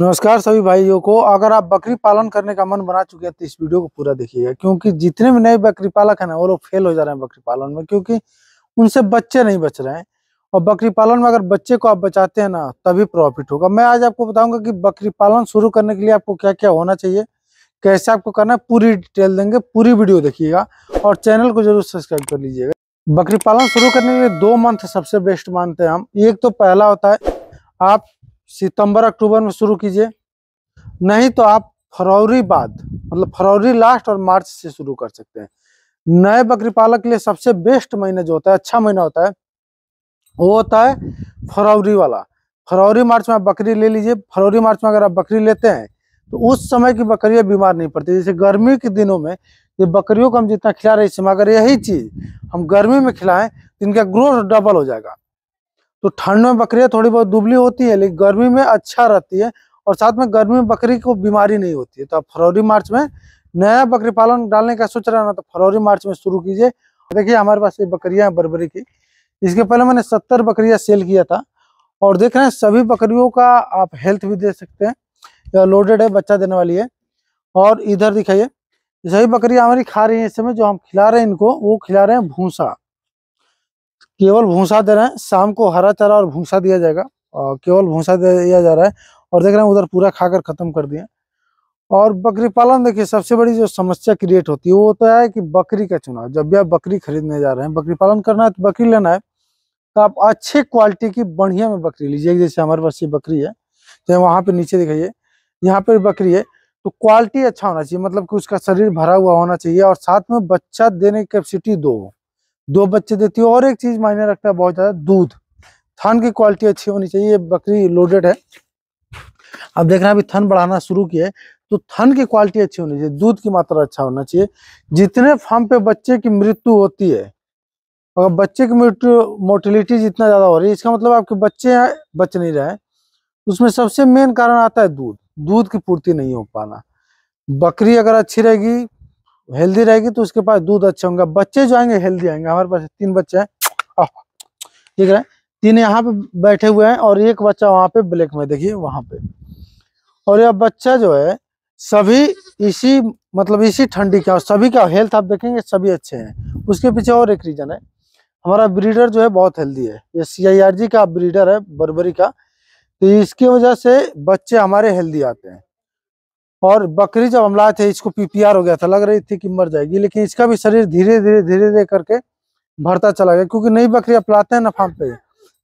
नमस्कार सभी भाइयों को अगर आप बकरी पालन करने का मन बना चुके हैं तो इस वीडियो को पूरा देखिएगा क्योंकि जितने भी नए बकरी पालक हैं ना वो लोग फेल हो जा रहे हैं बकरी पालन में क्योंकि उनसे बच्चे नहीं बच रहे हैं और बकरी पालन में अगर बच्चे को आप बचाते हैं ना तभी प्रॉफिट होगा मैं आज आपको बताऊंगा कि बकरी पालन शुरू करने के लिए आपको क्या क्या होना चाहिए कैसे आपको करना है पूरी डिटेल देंगे पूरी वीडियो देखिएगा और चैनल को जरूर सब्सक्राइब कर लीजिएगा बकरी पालन शुरू करने के लिए दो मंथ सबसे बेस्ट मानते हैं हम एक तो पहला होता है आप सितंबर अक्टूबर में शुरू कीजिए नहीं तो आप फरवरी बाद मतलब फरवरी लास्ट और मार्च से शुरू कर सकते हैं नए बकरी पालक के लिए सबसे बेस्ट महीना जो होता है अच्छा महीना होता है वो होता है फरवरी वाला फरवरी मार्च में आप बकरी ले लीजिए फरवरी मार्च में अगर आप बकरी लेते हैं तो उस समय की बकरियां बीमार नहीं पड़ती जैसे गर्मी के दिनों में ये बकरियों को हम जितना खिला रहे हैं अगर यही चीज़ हम गर्मी में खिलाएं तो इनका ग्रोथ डबल हो जाएगा तो ठंड में बकरियाँ थोड़ी बहुत दुबली होती है लेकिन गर्मी में अच्छा रहती है और साथ में गर्मी में बकरी को बीमारी नहीं होती है तो आप फरवरी मार्च में नया बकरी पालन डालने का सोच रहे हैं ना तो फरवरी मार्च में शुरू कीजिए देखिए हमारे पास ये बकरियाँ हैं बरबरी की इसके पहले मैंने सत्तर बकरियाँ सेल किया था और देख रहे हैं सभी बकरियों का आप हेल्थ भी दे सकते हैं या लोडेड है बच्चा देने वाली है और इधर दिखाइए सभी बकरियाँ हमारी खा रही हैं इस समय जो हम खिला रहे हैं इनको वो खिला रहे हैं भूसा केवल भूसा दे रहे हैं शाम को हरा चारा और भूसा दिया जाएगा और केवल भूसा दिया जा रहा है और देख रहे हैं उधर पूरा खाकर खत्म कर दिया और बकरी पालन देखिए सबसे बड़ी जो समस्या क्रिएट होती है वो तो है कि बकरी का चुनाव जब भी आप बकरी खरीदने जा रहे हैं बकरी पालन करना है तो बकरी लेना है तो आप अच्छे क्वालिटी की बढ़िया में बकरी लीजिए जैसे हमारे पास ये बकरी है जो तो वहाँ पे नीचे दिखाइए यहाँ पे बकरी है तो क्वालिटी अच्छा होना चाहिए मतलब कि उसका शरीर भरा हुआ होना चाहिए और साथ में बच्चा देने की कैपेसिटी दो दो बच्चे देती है और एक चीज मायने रखता है बहुत ज्यादा दूध थन की क्वालिटी अच्छी होनी चाहिए ये बकरी लोडेड है अब देख रहे हैं अभी थन बढ़ाना शुरू किया है तो थन की क्वालिटी अच्छी होनी चाहिए दूध की मात्रा अच्छा होना चाहिए जितने फार्म पे बच्चे की मृत्यु होती है अगर बच्चे की मृत्यु मोर्टिलिटी जितना ज़्यादा हो रही है इसका मतलब आपके बच्चे बच नहीं रहे उसमें सबसे मेन कारण आता है दूध दूध की पूर्ति नहीं हो पाना बकरी अगर अच्छी रहेगी हेल्दी रहेगी तो उसके पास दूध अच्छा होगा बच्चे जो आएंगे हेल्दी आएंगे हमारे पास तीन बच्चे हैं ठीक है तीन यहाँ पे बैठे हुए हैं और एक बच्चा वहाँ पे ब्लैक में देखिए वहाँ पे और यह बच्चा जो है सभी इसी मतलब इसी ठंडी का सभी का हेल्थ आप देखेंगे सभी अच्छे हैं उसके पीछे और एक रीजन है हमारा ब्रीडर जो है बहुत हेल्दी है ये सी का ब्रीडर है बर्बरी का तो इसकी वजह से बच्चे हमारे हेल्दी आते हैं और बकरी जब हम लाए थे इसको पीपीआर हो गया था लग रही थी कि मर जाएगी लेकिन इसका भी शरीर धीरे धीरे धीरे धीरे करके भरता चला गया क्योंकि नई बकरी आप लाते हैं ना फार्म पे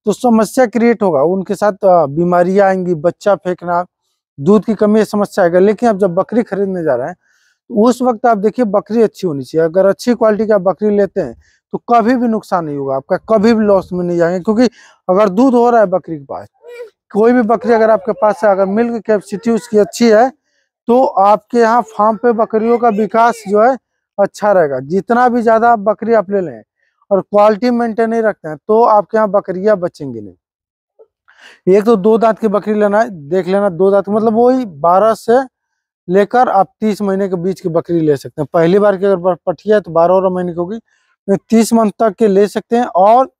तो समस्या क्रिएट होगा उनके साथ बीमारियां आएंगी बच्चा फेंकना दूध की कमी समस्या आएगा लेकिन आप जब बकरी खरीदने जा रहे हैं तो उस वक्त आप देखिए बकरी अच्छी होनी चाहिए अगर अच्छी क्वालिटी का बकरी लेते हैं तो कभी भी नुकसान नहीं होगा आपका कभी भी लॉस में नहीं जाएंगे क्योंकि अगर दूध हो रहा है बकरी के पास कोई भी बकरी अगर आपके पास है अगर मिल्क कैपेसिटी उसकी अच्छी है तो आपके यहाँ फार्म पे बकरियों का विकास जो है अच्छा रहेगा जितना भी ज़्यादा आप बकरी आप ले लें और क्वालिटी मेंटेन नहीं रखते हैं तो आपके यहाँ बकरिया बचेंगी नहीं एक तो दो दांत की बकरी लेना है देख लेना दो दांत मतलब वही बारह से लेकर आप तीस महीने के बीच की बकरी ले सकते हैं पहली बार की अगर पठिया है तो बारह महीने की होगी तीस मंथ तक के ले सकते हैं और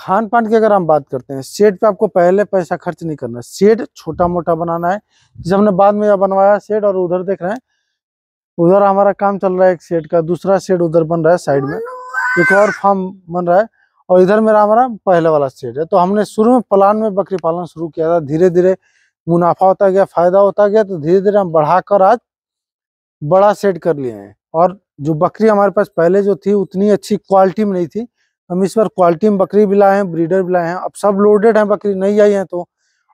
खान पान की अगर हम बात करते हैं सेट पे आपको पहले पैसा खर्च नहीं करना है शेड छोटा मोटा बनाना है जैसे हमने बाद में बनवाया सेट और उधर देख रहे हैं उधर हमारा काम चल रहा है एक शेड का दूसरा शेड उधर बन रहा है साइड में एक और फार्म बन रहा है और इधर मेरा हमारा पहले वाला सेट है तो हमने शुरू में प्लान में बकरी पालन शुरू किया था धीरे धीरे मुनाफा होता गया फायदा होता गया तो धीरे धीरे हम बढ़ाकर आज बड़ा सेट कर लिए हैं और जो बकरी हमारे पास पहले जो थी उतनी अच्छी क्वालिटी में नहीं थी हम इस बार क्वालिटी में बकरी भी लाए हैं ब्रीडर भी लाए हैं अब सब लोडेड हैं बकरी नहीं आई है तो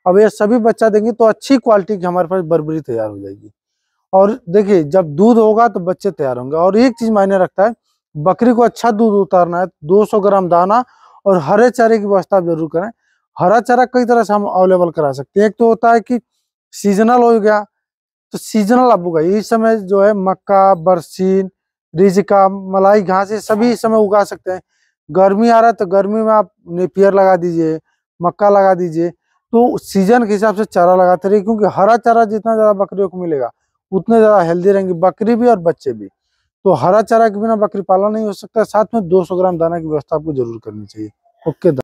अब ये सभी बच्चा देंगे तो अच्छी क्वालिटी की हमारे पास बर्बरी तैयार हो जाएगी और देखिए जब दूध होगा तो बच्चे तैयार होंगे और एक चीज मायने रखता है बकरी को अच्छा दूध उतारना है दो सौ ग्राम दाना और हरे चारे की व्यवस्था जरूर करें हरा चारा कई तरह से हम अवेलेबल करा सकते हैं एक तो होता है कि सीजनल हो गया तो सीजनल अब उगा इस समय जो है मक्का बरसीन रिजका मलाई घास ये सभी इस समय उगा सकते हैं गर्मी आ रहा है तो गर्मी में आप नेपियर लगा दीजिए मक्का लगा दीजिए तो सीजन के हिसाब से चारा लगाते रहिए क्योंकि हरा चारा जितना ज़्यादा बकरियों को मिलेगा उतने ज़्यादा हेल्दी रहेंगे बकरी भी और बच्चे भी तो हरा चारा के बिना बकरी पालन नहीं हो सकता साथ में 200 ग्राम दाना की व्यवस्था आपको जरूर करनी चाहिए ओके